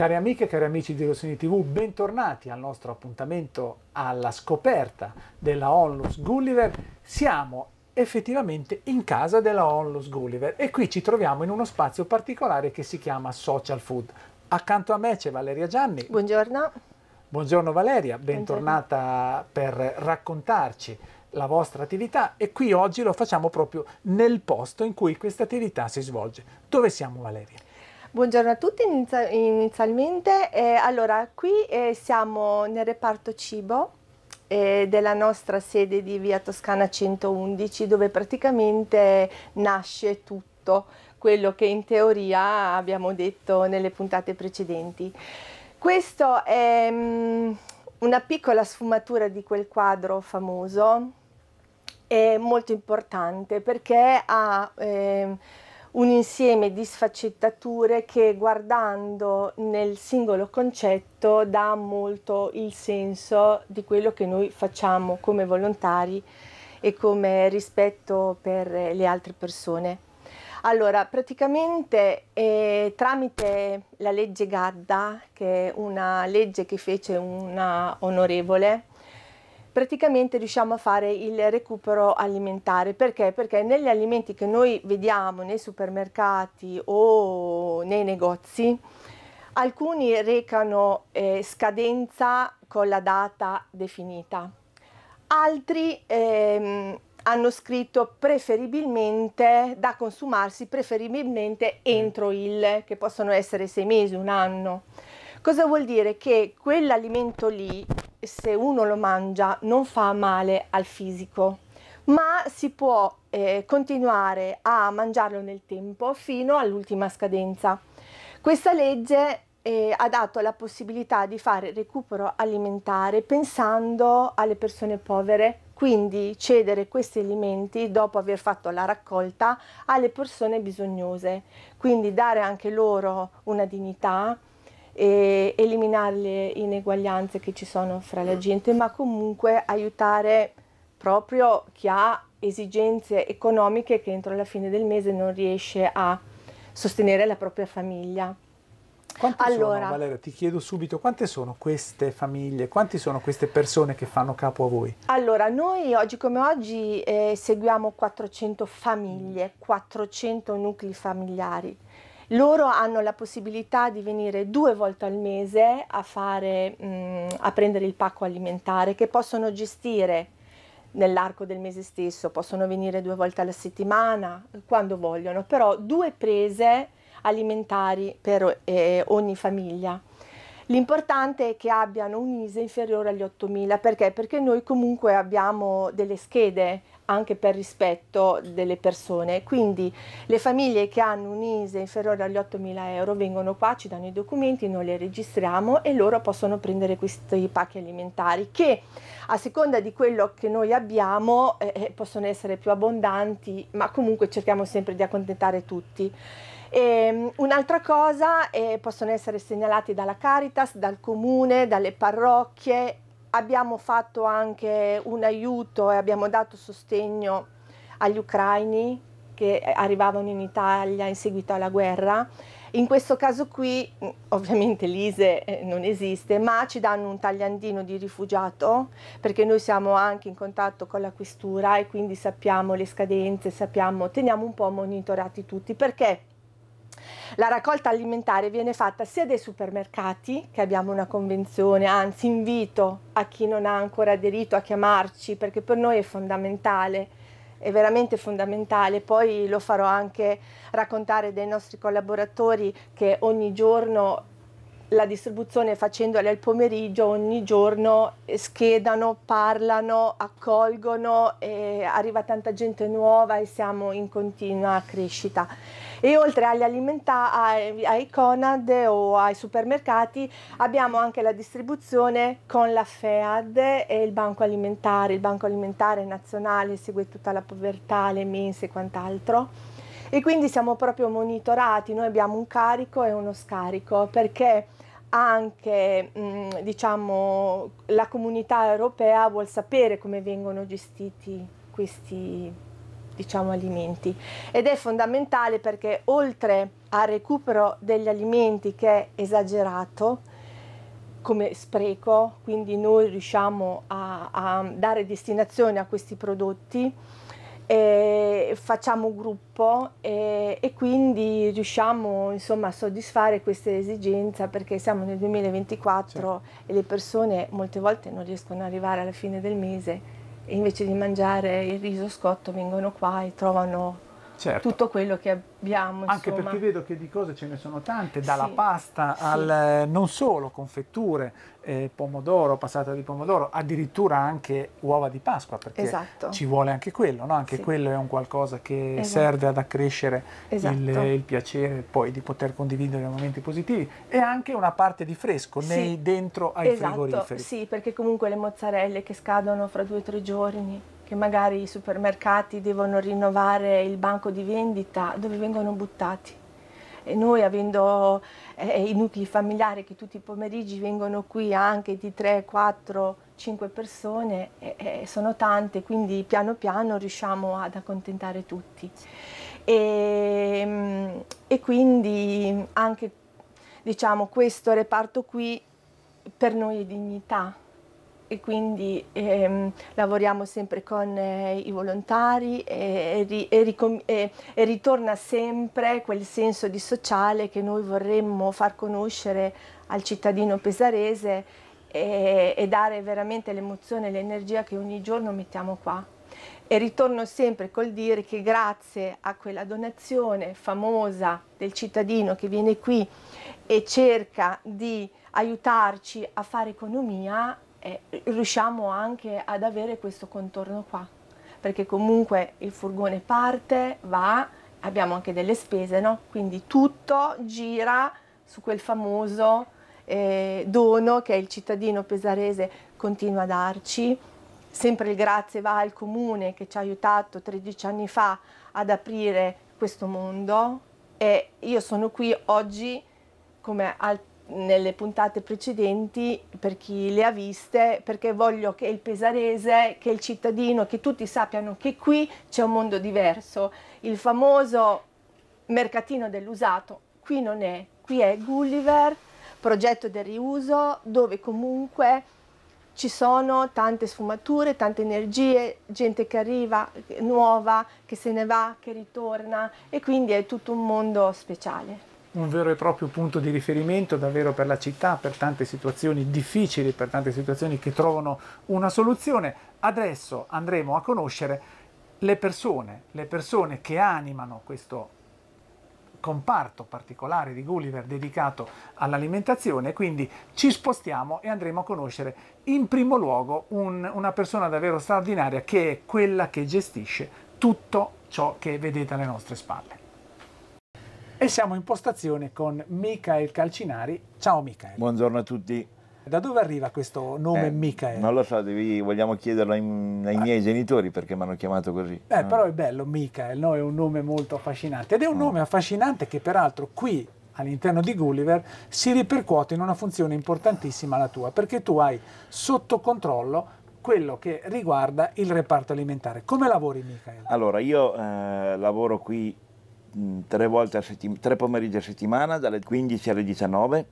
Cari amiche cari amici di Rossini TV, bentornati al nostro appuntamento alla scoperta della Onlus Gulliver. Siamo effettivamente in casa della Onlus Gulliver e qui ci troviamo in uno spazio particolare che si chiama Social Food. Accanto a me c'è Valeria Gianni. Buongiorno. Buongiorno Valeria, bentornata Buongiorno. per raccontarci la vostra attività e qui oggi lo facciamo proprio nel posto in cui questa attività si svolge. Dove siamo Valeria? Buongiorno a tutti inizialmente. Eh, allora, qui eh, siamo nel reparto cibo eh, della nostra sede di Via Toscana 111 dove praticamente nasce tutto quello che in teoria abbiamo detto nelle puntate precedenti. Questa è mh, mm, una piccola sfumatura di quel quadro famoso, è molto importante perché ha ehm, un insieme di sfaccettature che guardando nel singolo concetto dà molto il senso di quello che noi facciamo come volontari e come rispetto per le altre persone. Allora, praticamente eh, tramite la legge Gadda, che è una legge che fece una onorevole, praticamente riusciamo a fare il recupero alimentare. Perché? Perché negli alimenti che noi vediamo nei supermercati o nei negozi, alcuni recano eh, scadenza con la data definita, altri ehm, hanno scritto preferibilmente da consumarsi preferibilmente entro mm. il che possono essere sei mesi, un anno. Cosa vuol dire? Che quell'alimento lì se uno lo mangia non fa male al fisico, ma si può eh, continuare a mangiarlo nel tempo fino all'ultima scadenza. Questa legge eh, ha dato la possibilità di fare recupero alimentare pensando alle persone povere, quindi cedere questi alimenti dopo aver fatto la raccolta alle persone bisognose, quindi dare anche loro una dignità, e eliminare le ineguaglianze che ci sono fra la gente, ma comunque aiutare proprio chi ha esigenze economiche che entro la fine del mese non riesce a sostenere la propria famiglia. Quante allora, sono, Valeria, ti chiedo subito, quante sono queste famiglie, quante sono queste persone che fanno capo a voi? Allora, noi oggi come oggi eh, seguiamo 400 famiglie, 400 nuclei familiari. Loro hanno la possibilità di venire due volte al mese a, fare, mh, a prendere il pacco alimentare che possono gestire nell'arco del mese stesso, possono venire due volte alla settimana, quando vogliono, però due prese alimentari per eh, ogni famiglia. L'importante è che abbiano un ISE inferiore agli 8.000, perché? Perché noi comunque abbiamo delle schede anche per rispetto delle persone. Quindi le famiglie che hanno un ISE inferiore agli 8.000 euro vengono qua, ci danno i documenti, noi le registriamo e loro possono prendere questi pacchi alimentari che a seconda di quello che noi abbiamo eh, eh possono essere più abbondanti, ma comunque cerchiamo sempre di accontentare tutti. Ehm, un'altra cosa, eh, possono essere segnalati dalla Caritas, dal comune, dalle parrocchie Abbiamo fatto anche un aiuto e abbiamo dato sostegno agli ucraini che arrivavano in Italia in seguito alla guerra. In questo caso qui, mm, ovviamente l'ISE eh, non esiste, ma ci danno un tagliandino di rifugiato perché noi siamo anche in contatto con la questura e quindi sappiamo le scadenze, sappiamo, teniamo un po' monitorati tutti perché la raccolta alimentare viene fatta sia dai supermercati, che abbiamo una convenzione, anzi invito a chi non ha ancora aderito a chiamarci perché per noi è fondamentale è veramente fondamentale. Poi lo farò anche raccontare dai nostri collaboratori che ogni giorno la distribuzione facendole al pomeriggio ogni giorno schedano, parlano, accolgono, arriva tanta gente nuova e siamo in continua crescita. E oltre agli alimentari, ai, ai Conad o ai supermercati abbiamo anche la distribuzione con la FEAD e il Banco Alimentare, il Banco Alimentare Nazionale segue tutta la povertà, le mense e quant'altro e quindi siamo proprio monitorati, noi abbiamo un carico e uno scarico perché anche mm, diciamo, la comunità europea vuole sapere come vengono gestiti questi diciamo, alimenti ed è fondamentale perché oltre al recupero degli alimenti che è esagerato come spreco, quindi noi riusciamo a, a dare destinazione a questi prodotti, facciamo gruppo e, e, quindi riusciamo insomma a soddisfare questa esigenza perché siamo nel 2024 certo. e le persone molte volte non riescono ad arrivare alla fine del mese e invece di mangiare il riso scotto vengono qua e trovano certo. tutto quello che abbiamo. Insomma. Anche perché vedo che di cose ce ne sono tante, dalla sì, pasta sì. al eh, non solo, confetture, eh, pomodoro, passata di pomodoro, addirittura anche uova di Pasqua, perché esatto. ci vuole anche quello, no? anche sì. quello è un qualcosa che esatto. serve ad accrescere esatto. il, il, piacere poi di poter condividere momenti positivi e anche una parte di fresco nei, dentro ai esatto. frigoriferi. Sì, perché comunque le mozzarelle che scadono fra due o tre giorni che magari i supermercati devono rinnovare il banco di vendita dove vengono buttati. E noi avendo eh, eh i nuclei familiari che tutti i pomeriggi vengono qui anche di 3, 4, 5 persone, eh, eh, sono tante, quindi piano piano riusciamo ad accontentare tutti. E, mm, e quindi anche diciamo, questo reparto qui per noi è dignità e quindi ehm, lavoriamo sempre con eh, i volontari e, e, e, e, ritorna sempre quel senso di sociale che noi vorremmo far conoscere al cittadino pesarese e dare veramente l'emozione e l'energia che ogni giorno mettiamo qua. E ritorno sempre col dire che grazie a quella donazione famosa del cittadino che viene qui e cerca di aiutarci a fare economia, eh, riusciamo anche ad avere questo contorno qua, perché comunque il furgone parte, va, abbiamo anche delle spese, no? Quindi tutto gira su quel famoso eh, dono che il cittadino pesarese continua a darci. Sempre il grazie va al comune che ci ha aiutato 13 anni fa ad aprire questo mondo e io sono qui oggi come al nelle puntate precedenti per chi le ha viste perché voglio che il pesarese, che il cittadino, che tutti sappiano che qui c'è un mondo diverso. Il famoso mercatino dell'usato qui non è, qui è Gulliver, progetto del riuso dove comunque ci sono tante sfumature, tante energie, gente che arriva nuova, che se ne va, che ritorna e quindi è tutto un mondo speciale un vero e proprio punto di riferimento davvero per la città, per tante situazioni difficili, per tante situazioni che trovano una soluzione. Adesso andremo a conoscere le persone, le persone che animano questo comparto particolare di Gulliver dedicato all'alimentazione, quindi ci spostiamo e andremo a conoscere in primo luogo un, una persona davvero straordinaria che è quella che gestisce tutto ciò che vedete alle nostre spalle e siamo in postazione con Michael Calcinari. Ciao Michael. Buongiorno a tutti. Da dove arriva questo nome eh, Michael? Non lo so, devi, vogliamo chiederlo ai, ai ah. miei genitori perché mi hanno chiamato così. Eh, no. Ah. però è bello Michael, no? è un nome molto affascinante ed è un no. Ah. nome affascinante che peraltro qui all'interno di Gulliver si ripercuote in una funzione importantissima la tua, perché tu hai sotto controllo quello che riguarda il reparto alimentare. Come lavori Michael? Allora, io eh, lavoro qui tre, volte a settim- tre pomeriggi a settimana, dalle 15 alle 19.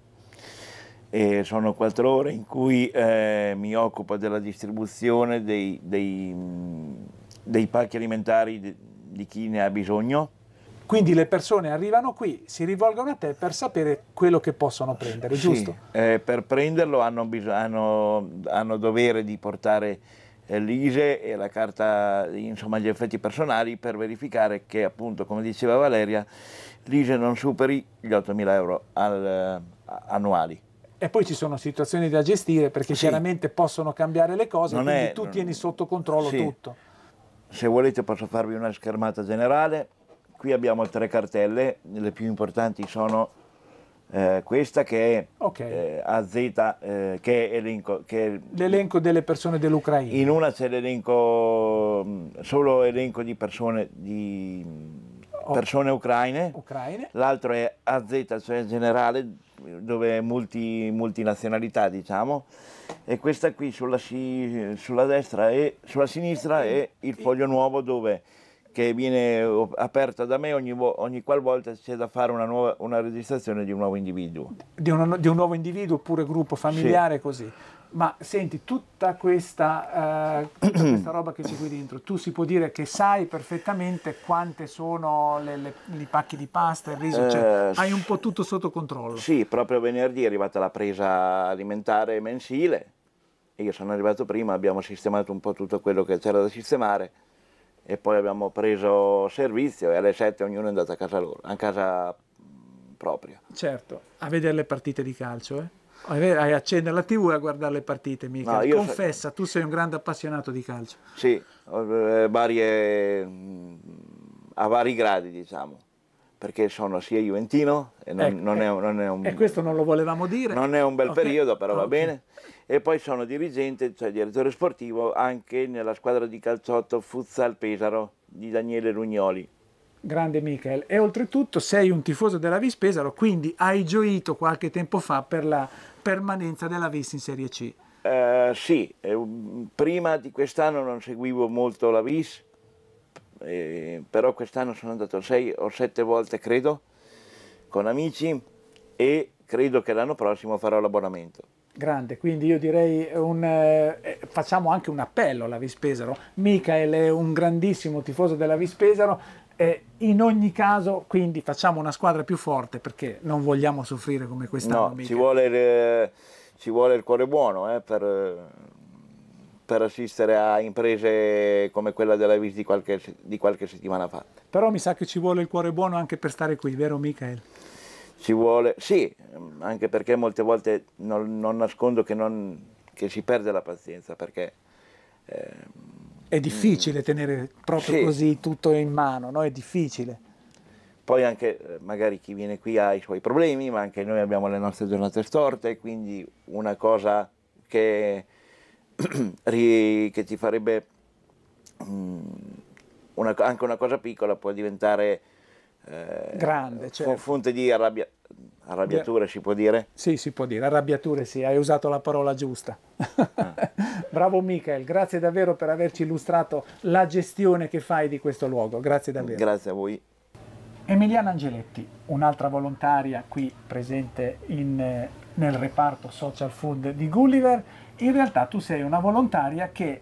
E sono quattro ore in cui eh, mi occupo della distribuzione dei, dei, dei pacchi alimentari di, di chi ne ha bisogno. Quindi le persone arrivano qui, si rivolgono a te per sapere quello che possono prendere, sì, giusto? Eh, per prenderlo hanno, bis- hanno, hanno dovere di portare l'ISE e la carta, insomma gli effetti personali per verificare che appunto, come diceva Valeria, l'ISE non superi gli 8.000 euro al, eh, annuali. E poi ci sono situazioni da gestire perché sì. chiaramente possono cambiare le cose, non quindi è, tu tieni sotto controllo sì. tutto. Se volete posso farvi una schermata generale. Qui abbiamo tre cartelle, le più importanti sono eh, questa che è okay. eh, AZ, eh, che è, elenco, che è l'elenco delle persone dell'Ucraina. In una c'è l'elenco, mm, solo elenco di persone, di oh. persone ucraine, ucraine. l'altro è AZ, cioè generale, dove è multi, multinazionalità diciamo, e questa qui sulla, sulla destra e sulla sinistra è il foglio nuovo dove che viene aperta da me ogni, ogni qualvolta c'è da fare una, nuova, una, registrazione di un nuovo individuo. Di, una, di un nuovo individuo oppure gruppo familiare sì. così. Ma senti, tutta questa, eh, tutta questa, roba che c'è qui dentro, tu si può dire che sai perfettamente quante sono le, le, i pacchi di pasta, il riso, eh, cioè, hai un po' tutto sotto controllo. Sì, proprio venerdì è arrivata la presa alimentare mensile, io sono arrivato prima, abbiamo sistemato un po' tutto quello che c'era da sistemare e poi abbiamo preso servizio e alle 7 ognuno è andato a casa loro, a casa mm, propria. Certo, a vedere le partite di calcio, eh? Hai accendere la tv e a guardare le partite, mica. No, Confessa, so... tu sei un grande appassionato di calcio. Sì, eh, varie, mm, a vari gradi, diciamo perché sono sia juventino e non, ecco, non, è, eh, non, è, un... E questo non lo volevamo dire. Non è un bel okay. periodo, però okay. va bene e poi sono dirigente, cioè direttore sportivo anche nella squadra di calciotto Futsal Pesaro di Daniele Rugnoli. Grande Michel, e oltretutto sei un tifoso della Vis Pesaro, quindi hai gioito qualche tempo fa per la permanenza della Vis in Serie C. Uh, sì, eh, prima di quest'anno non seguivo molto la Vis, eh, però quest'anno sono andato sei o sette volte, credo, con amici e credo che l'anno prossimo farò l'abbonamento. Grande, quindi io direi un, eh, eh, facciamo anche un appello alla Vispesaro. Michael è un grandissimo tifoso della Vispesaro. Eh, in ogni caso, quindi facciamo una squadra più forte perché non vogliamo soffrire come quest'anno. No, ci vuole, il, eh, ci vuole, il, cuore buono eh, per, per assistere a imprese come quella della Vis di qualche, di qualche settimana fa. Però mi sa che ci vuole il cuore buono anche per stare qui, vero Michael? si vuole, sì, anche perché molte volte non, non nascondo che, non, che, si perde la pazienza perché... Eh, è difficile mh, tenere proprio sì. così tutto in mano, no? È difficile. Poi anche eh, magari chi viene qui ha i suoi problemi, ma anche noi abbiamo le nostre giornate storte, quindi una cosa che, che ti farebbe... Mh, mm, una, anche una cosa piccola può diventare eh, grande, certo. fonte di arrabbia, arrabbiature, si può dire? Sì, si può dire, arrabbiature sì, hai usato la parola giusta. Ah. Bravo Michael, grazie davvero per averci illustrato la gestione che fai di questo luogo, grazie davvero. Grazie a voi. Emiliana Angeletti, un'altra volontaria qui presente in, nel reparto social food di Gulliver, in realtà tu sei una volontaria che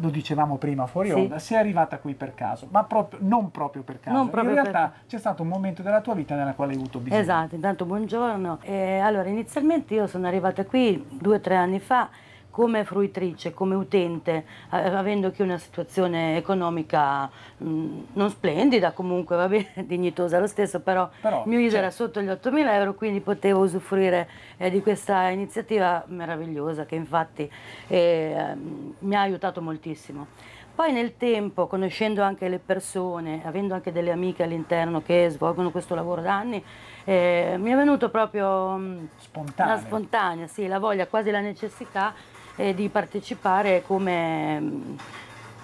lo dicevamo prima fuori sì. onda, sei arrivata qui per caso, ma proprio, non proprio per caso. Proprio in realtà per... c'è stato un momento della tua vita nella quale hai avuto bisogno. Esatto, intanto buongiorno. Eh, allora, inizialmente io sono arrivata qui due o tre anni fa come fruitrice, come utente, eh, avendo anche una situazione economica mh, mm, non splendida, comunque va bene, dignitosa lo stesso, però, però il mio ISA cioè... era certo. sotto gli 8.000 euro, quindi potevo usufruire eh, di questa iniziativa meravigliosa che infatti eh, mm, mi ha aiutato moltissimo. Poi nel tempo, conoscendo anche le persone, avendo anche delle amiche all'interno che svolgono questo lavoro da anni, eh, mi è venuto proprio mm, spontanea, la, spontanea sì, la voglia, quasi la necessità eh, di partecipare come,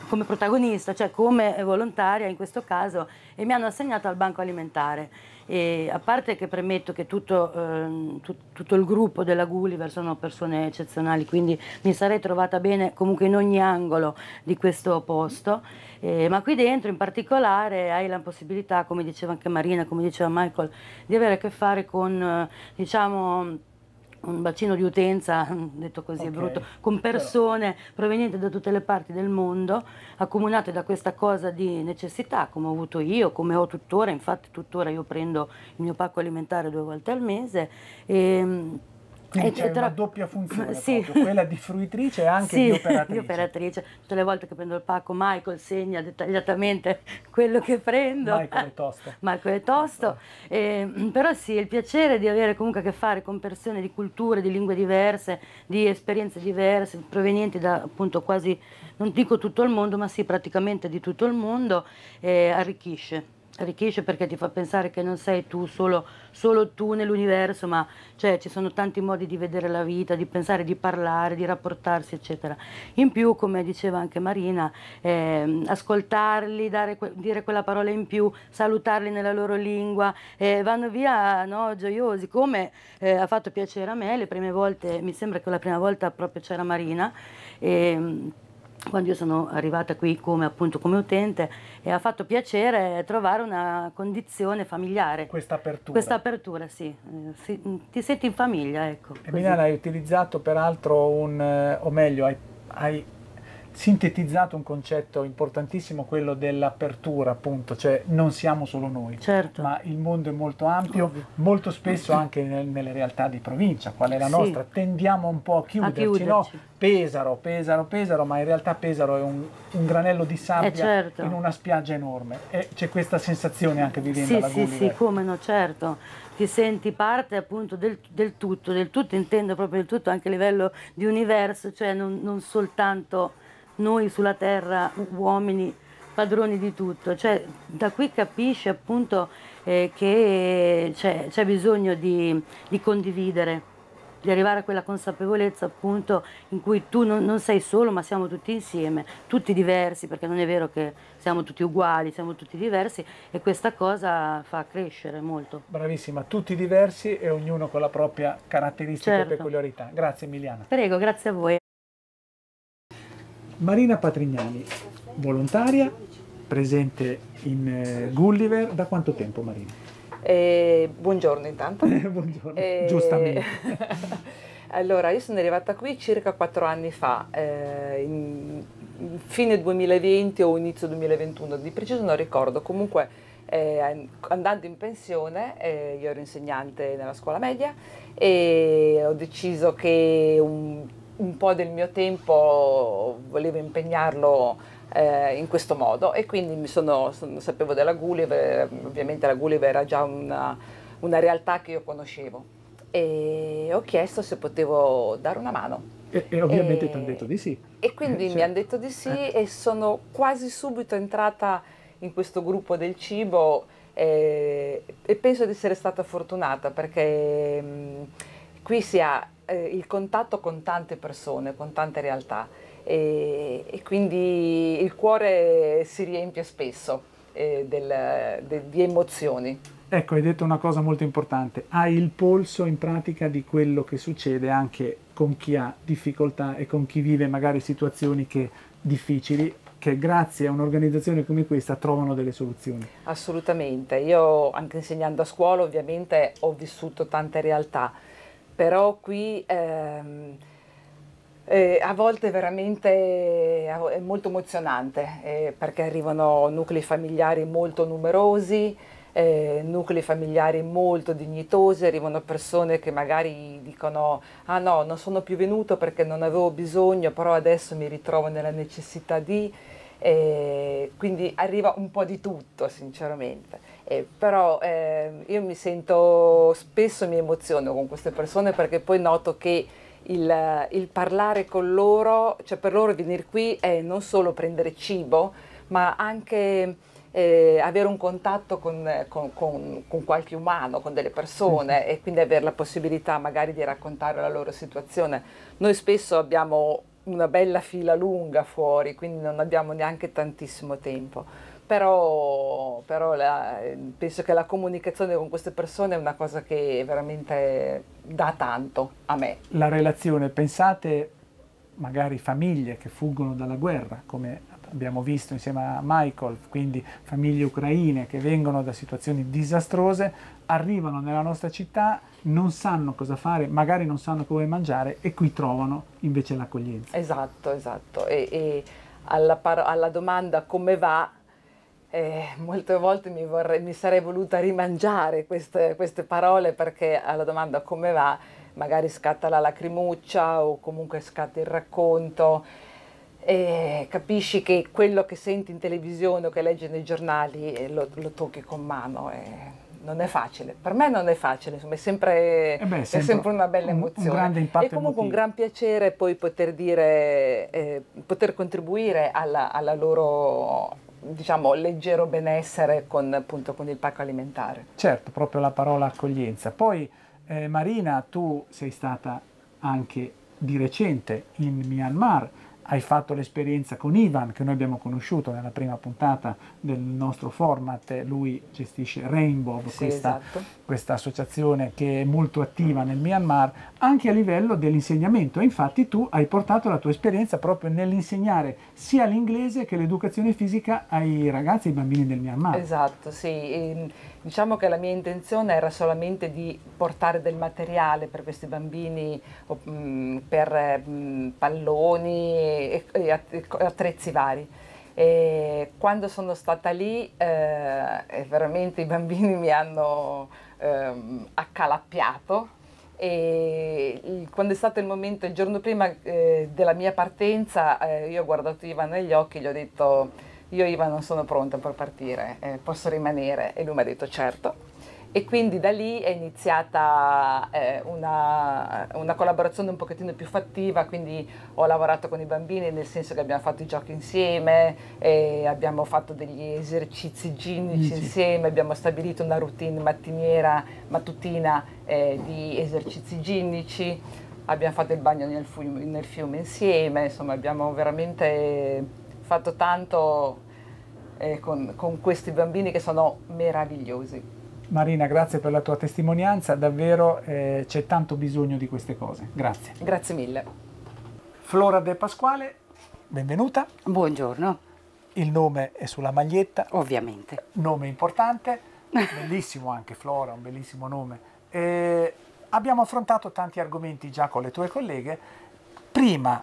come protagonista, cioè come volontaria in questo caso, e mi hanno assegnato al banco alimentare. E a parte che premetto che tutto, eh, tut, tutto, il gruppo della Gulliver sono persone eccezionali, quindi mi sarei trovata bene comunque in ogni angolo di questo posto, eh, ma qui dentro in particolare hai la possibilità, come diceva anche Marina, come diceva Michael, di avere a che fare con, eh, diciamo, un bacino di utenza, detto così okay. è brutto, con persone Però... provenienti da tutte le parti del mondo, accomunate da questa cosa di necessità, come ho avuto io, come ho tuttora, infatti tuttora io prendo il mio pacco alimentare due volte al mese. E, ehm, quindi c'è tro... una doppia funzione, sì. proprio, quella di fruitrice e anche sì, di operatrice. di operatrice. Tutte le volte che prendo il pacco Michael segna dettagliatamente quello che prendo. Michael è tosto. Michael è tosto. Eh, però sì, il piacere di avere comunque a che fare con persone di culture, di lingue diverse, di esperienze diverse, provenienti da appunto quasi, non dico tutto il mondo, ma sì praticamente di tutto il mondo, eh, arricchisce. Arricchisce perché ti fa pensare che non sei tu solo, solo tu nell'universo, ma cioè, ci sono tanti modi di vedere la vita, di pensare, di parlare, di rapportarsi, eccetera. In più, come diceva anche Marina, eh, ascoltarli, dare, dire quella parola in più, salutarli nella loro lingua, eh, vanno via no, gioiosi, come eh, ha fatto piacere a me le prime volte, mi sembra che la prima volta proprio c'era Marina. E, ehm, quando io sono arrivata qui come, appunto, come utente e ha fatto piacere trovare una condizione familiare. Questa apertura. Questa apertura, sì. Eh, si, mm, ti senti in famiglia, ecco. E hai utilizzato peraltro un, eh, o meglio, hai, hai sintetizzato un concetto importantissimo, quello dell'apertura, appunto, cioè non siamo solo noi, certo. ma il mondo è molto ampio, Ovvio. molto spesso anche nel, nelle realtà di provincia, qual è la sì. nostra, tendiamo un po' a chiuderci, a chiuderci. No? Pesaro, Pesaro, Pesaro, ma in realtà Pesaro è un, un granello di sabbia eh, certo. in una spiaggia enorme e c'è questa sensazione anche vivendo sì, alla Sì, Gulliver. sì, come no, certo ti senti parte appunto del, del, tutto, del tutto intendo proprio il tutto anche a livello di universo, cioè non, non soltanto noi sulla terra uomini padroni di tutto, cioè, da qui capisce appunto eh, che c'è, bisogno di, di, condividere, di arrivare a quella consapevolezza appunto in cui tu non, non, sei solo ma siamo tutti insieme, tutti diversi perché non è vero che siamo tutti uguali, siamo tutti diversi e questa cosa fa crescere molto. Bravissima, tutti diversi e ognuno con la propria caratteristica certo. e peculiarità. Grazie Emiliana. Prego, grazie a voi. Marina Patrignani, volontaria, presente in eh, Gulliver, da quanto tempo Marina? Eh, buongiorno intanto. buongiorno, eh... giustamente. allora, io sono arrivata qui circa quattro anni fa, eh, in fine 2020 o inizio 2021, di preciso non ricordo, comunque eh, andando in pensione, eh, io ero insegnante nella scuola media e ho deciso che un un po' del mio tempo volevo impegnarlo eh, in questo modo e quindi sono, sono, sapevo della Gulliver, ovviamente la Gulliver era già una, una, realtà che io conoscevo e ho chiesto se potevo dare una mano. E, e ovviamente ti hanno detto di sì. E quindi eh, mi hanno detto di sì eh. e sono quasi subito entrata in questo gruppo del cibo eh, e penso di essere stata fortunata perché mh, mm, qui si ha eh, il contatto con tante persone, con tante realtà e, e quindi il cuore si riempie spesso eh, del, de, di emozioni. Ecco, hai detto una cosa molto importante, hai il polso in pratica di quello che succede anche con chi ha difficoltà e con chi vive magari situazioni che, difficili che grazie a un'organizzazione come questa trovano delle soluzioni. Assolutamente, io anche insegnando a scuola ovviamente ho vissuto tante realtà però qui ehm, eh, a volte veramente è molto emozionante eh, perché arrivano nuclei familiari molto numerosi, eh, nuclei familiari molto dignitosi, arrivano persone che magari dicono ah no, non sono più venuto perché non avevo bisogno, però adesso mi ritrovo nella necessità di... quindi arriva un po' di tutto, sinceramente eh, però eh, io mi sento spesso mi emoziono con queste persone perché poi noto che il, il parlare con loro, cioè per loro venire qui è non solo prendere cibo, ma anche eh, avere un contatto con, con, con, con, qualche umano, con delle persone mm. e quindi avere la possibilità magari di raccontare la loro situazione. Noi spesso abbiamo una bella fila lunga fuori, quindi non abbiamo neanche tantissimo tempo però, però la, eh, penso che la comunicazione con queste persone è una cosa che veramente dà tanto a me. La relazione, pensate magari famiglie che fuggono dalla guerra, come abbiamo visto insieme a Michael, quindi famiglie ucraine che vengono da situazioni disastrose, arrivano nella nostra città, non sanno cosa fare, magari non sanno come mangiare e qui trovano invece l'accoglienza. Esatto, esatto. E, e alla, alla domanda come va, eh, molte volte mi, vorrei, mi, sarei voluta rimangiare queste, queste, parole perché alla domanda come va magari scatta la lacrimuccia o comunque scatta il racconto e capisci che quello che senti in televisione o che leggi nei giornali eh, lo, lo tocchi con mano. E non è facile, per me non è facile, insomma è sempre, eh beh, sempre, è sempre una bella emozione. Un, un grande impatto. E comunque emotivo. un gran piacere poi poter dire, eh, poter contribuire alla, alla loro diciamo, leggero benessere con, appunto, con il pacco alimentare. Certo, proprio la parola accoglienza. Poi eh, Marina, tu sei stata anche di recente in Myanmar, hai fatto l'esperienza con Ivan che noi abbiamo conosciuto nella prima puntata del nostro format, lui gestisce Rainbow, sì, questa, esatto. questa, associazione che è molto attiva nel Myanmar, anche a livello dell'insegnamento. Infatti tu hai portato la tua esperienza proprio nell'insegnare sia l'inglese che l'educazione fisica ai ragazzi e ai bambini del Myanmar. Esatto, sì. E Diciamo che la mia intenzione era solamente di portare del materiale per questi bambini, mm, per mm, palloni e attrezzi vari. E quando sono stata lì, eh, veramente i bambini mi hanno eh, accalappiato. E quando è stato il momento, il giorno prima eh, della mia partenza, eh, io ho guardato Ivan negli occhi e gli ho detto io Iva non sono pronta per partire, eh, posso rimanere? E lui mi ha detto certo. E quindi da lì è iniziata eh, una, una, collaborazione un pochettino più fattiva, quindi ho lavorato con i bambini nel senso che abbiamo fatto i giochi insieme, abbiamo fatto degli esercizi ginnici insieme, abbiamo stabilito una routine mattiniera, mattutina eh, di esercizi ginnici, abbiamo fatto il bagno nel fiume, nel fiume insieme, insomma abbiamo veramente fatto tanto eh, con, con questi bambini che sono meravigliosi. Marina, grazie per la tua testimonianza, davvero eh, c'è tanto bisogno di queste cose. Grazie. Grazie mille. Flora De Pasquale, benvenuta. Buongiorno. Il nome è sulla maglietta. Ovviamente. Nome importante, bellissimo anche Flora, un bellissimo nome. Eh, abbiamo affrontato tanti argomenti già con le tue colleghe. Prima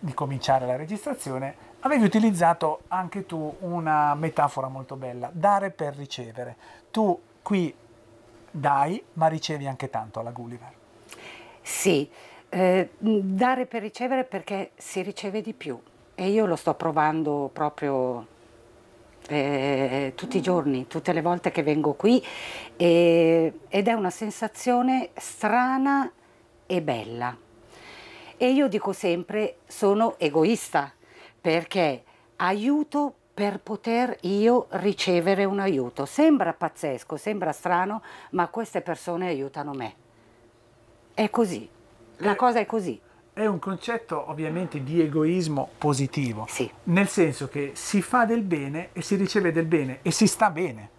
di cominciare la registrazione Avevi utilizzato anche tu una metafora molto bella, dare per ricevere. Tu qui dai, ma ricevi anche tanto alla Gulliver. Sì, eh, dare per ricevere perché si riceve di più e io lo sto provando proprio eh, tutti i giorni, tutte le volte che vengo qui e, ed è una sensazione strana e bella. E io dico sempre sono egoista perché aiuto per poter io ricevere un aiuto. Sembra pazzesco, sembra strano, ma queste persone aiutano me. È così, la eh, cosa è così. È un concetto ovviamente di egoismo positivo, sì. nel senso che si fa del bene e si riceve del bene e si sta bene.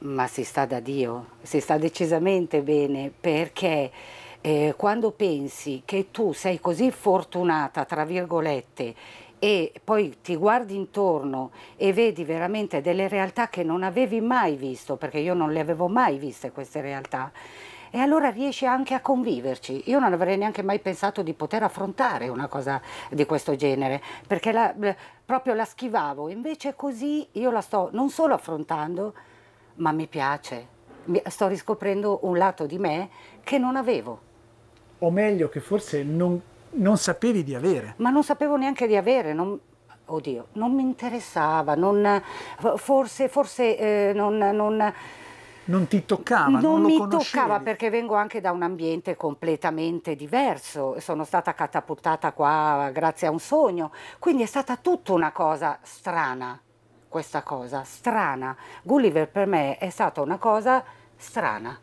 Ma si sta da Dio, si sta decisamente bene perché eh, quando pensi che tu sei così fortunata, tra virgolette, e poi ti guardi intorno e vedi veramente delle realtà che non avevi mai visto, perché io non le avevo mai viste queste realtà, e allora riesci anche a conviverci. Io non avrei neanche mai pensato di poter affrontare una cosa di questo genere, perché la, proprio la schivavo, invece così io la sto non solo affrontando, ma mi piace, sto riscoprendo un lato di me che non avevo. O meglio, che forse non non sapevi di avere. Ma non sapevo neanche di avere, non, oddio, non mi interessava, non, forse, forse eh, non, non non ti toccava, non, non mi toccava perché vengo anche da un ambiente completamente diverso, sono stata catapultata qua grazie a un sogno, quindi è stata tutta una cosa strana, questa cosa strana. Gulliver per me è stata una cosa strana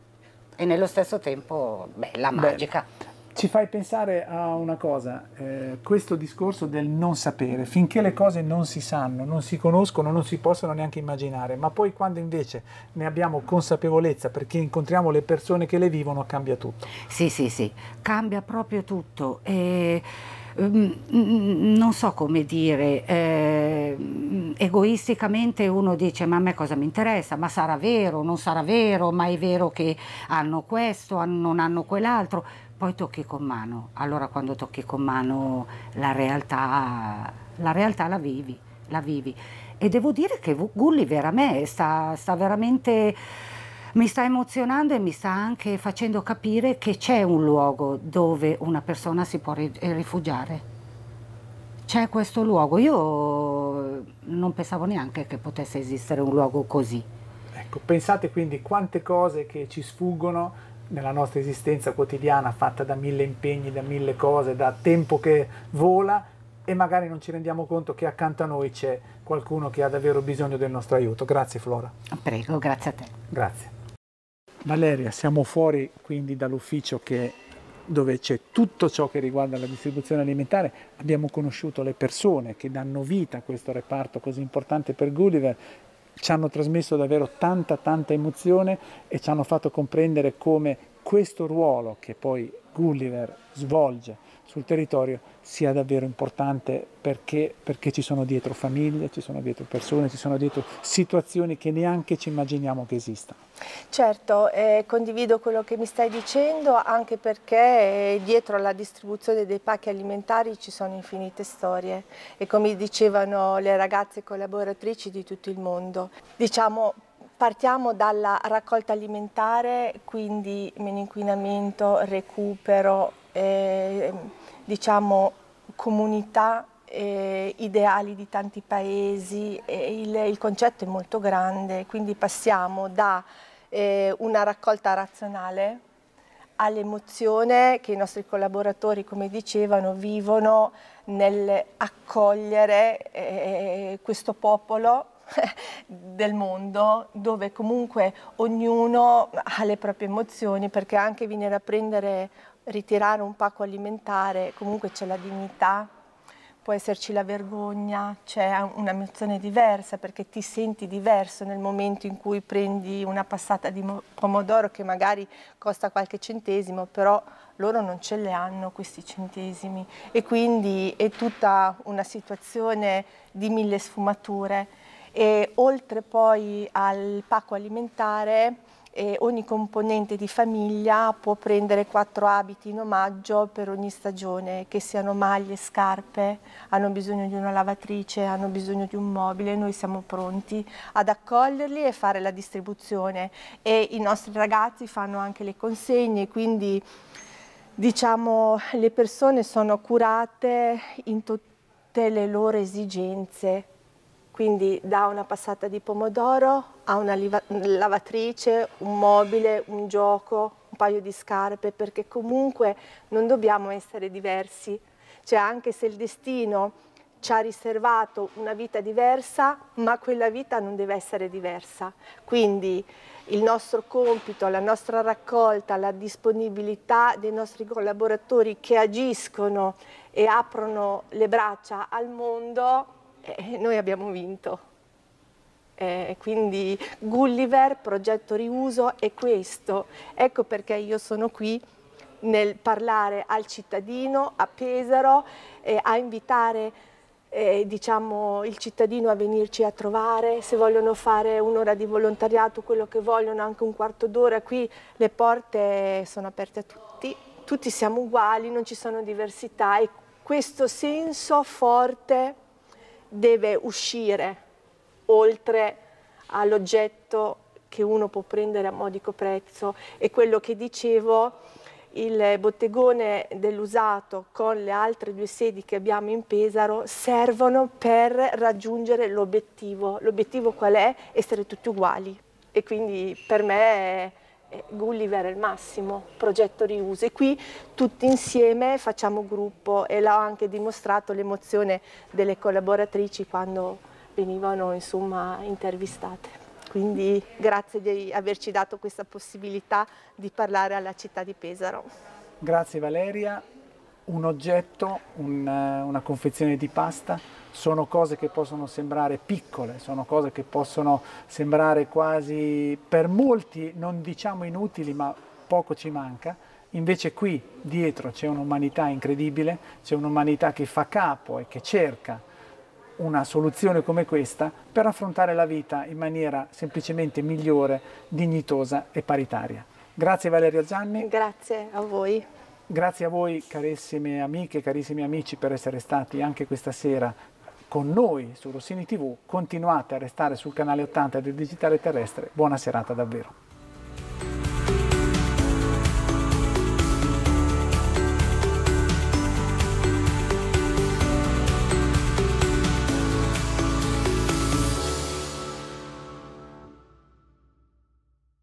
e nello stesso tempo bella, magica. Beh ci fai pensare a una cosa, eh, questo discorso del non sapere, finché le cose non si sanno, non si conoscono, non si possono neanche immaginare, ma poi quando invece ne abbiamo consapevolezza perché incontriamo le persone che le vivono, cambia tutto. Sì, sì, sì, cambia proprio tutto. E Ehm, non so come dire, eh, egoisticamente uno dice ma a me cosa mi interessa, ma sarà vero, non sarà vero, ma è vero che hanno questo, non hanno quell'altro, poi tocchi con mano, allora quando tocchi con mano la realtà la, realtà la vivi, la vivi. E devo dire che Gulliver a me sta, sta veramente mi sta emozionando e mi sta anche facendo capire che c'è un luogo dove una persona si può eh, rifugiare. C'è questo luogo. Io non pensavo neanche che potesse esistere un luogo così. Ecco, pensate quindi quante cose che ci sfuggono nella nostra esistenza quotidiana fatta da mille impegni, da mille cose, da tempo che vola e magari non ci rendiamo conto che accanto a noi c'è qualcuno che ha davvero bisogno del nostro aiuto. Grazie Flora. Prego, grazie a te. Grazie. Valeria, siamo fuori quindi dall'ufficio che, dove c'è tutto ciò che riguarda la distribuzione alimentare. Abbiamo conosciuto le persone che danno vita a questo reparto così importante per Gulliver. Ci hanno trasmesso davvero tanta tanta emozione e ci hanno fatto comprendere come questo ruolo che poi Gulliver svolge sul territorio sia davvero importante perché, perché ci sono dietro famiglie, ci sono dietro persone, ci sono dietro situazioni che neanche ci immaginiamo che esistano. Certo, eh, condivido quello che mi stai dicendo anche perché eh, dietro alla distribuzione dei pacchi alimentari ci sono infinite storie e come dicevano le ragazze collaboratrici di tutto il mondo. Diciamo Partiamo dalla raccolta alimentare, quindi meno inquinamento, recupero, eh, diciamo, comunità eh, ideali di tanti paesi, il, il, concetto è molto grande, quindi passiamo da eh, una raccolta razionale all'emozione che i nostri collaboratori, come dicevano, vivono nell'accogliere eh, questo popolo del mondo dove comunque ognuno ha le proprie emozioni perché anche venire a prendere ritirare un pacco alimentare, comunque c'è la dignità, può esserci la vergogna, c'è un'emozione diversa perché ti senti diverso nel momento in cui prendi una passata di pomodoro che magari costa qualche centesimo, però loro non ce le hanno questi centesimi e quindi è tutta una situazione di mille sfumature e oltre poi al pacco alimentare e ogni componente di famiglia può prendere quattro abiti in omaggio per ogni stagione, che siano maglie, scarpe, hanno bisogno di una lavatrice, hanno bisogno di un mobile, noi siamo pronti ad accoglierli e fare la distribuzione e i nostri ragazzi fanno anche le consegne, quindi diciamo le persone sono curate in tutte le loro esigenze quindi da una passata di pomodoro a una lavatrice, un mobile, un gioco, un paio di scarpe, perché comunque non dobbiamo essere diversi. Cioè anche se il destino ci ha riservato una vita diversa, ma quella vita non deve essere diversa. Quindi il nostro compito, la nostra raccolta, la disponibilità dei nostri collaboratori che agiscono e aprono le braccia al mondo eh, noi abbiamo vinto. Eh, quindi Gulliver, progetto riuso, è questo. Ecco perché io sono qui nel parlare al cittadino, a Pesaro, eh, a invitare eh, diciamo, il cittadino a venirci a trovare, se vogliono fare un'ora di volontariato, quello che vogliono, anche un quarto d'ora, qui le porte sono aperte a tutti, tutti siamo uguali, non ci sono diversità e questo senso forte deve uscire oltre all'oggetto che uno può prendere a modico prezzo e quello che dicevo il bottegone dell'usato con le altre due sedi che abbiamo in Pesaro servono per raggiungere l'obiettivo. L'obiettivo qual è? Essere tutti uguali e quindi per me eh, Gulliver è il massimo, progetto riuso e qui tutti insieme facciamo gruppo e l'ho anche dimostrato l'emozione delle collaboratrici quando venivano insomma, intervistate. Quindi grazie di averci dato questa possibilità di parlare alla città di Pesaro. Grazie Valeria, un oggetto, un, eh, una confezione di pasta, sono cose che possono sembrare piccole, sono cose che possono sembrare quasi per molti non diciamo inutili, ma poco ci manca. Invece qui dietro c'è un'umanità incredibile, c'è un'umanità che fa capo e che cerca una soluzione come questa per affrontare la vita in maniera semplicemente migliore, dignitosa e paritaria. Grazie Valerio Gianni. Grazie a voi. Grazie a voi carissime amiche, carissimi amici per essere stati anche questa sera con noi su Rossini TV. Continuate a restare sul canale 80 del Digitale Terrestre. Buona serata davvero.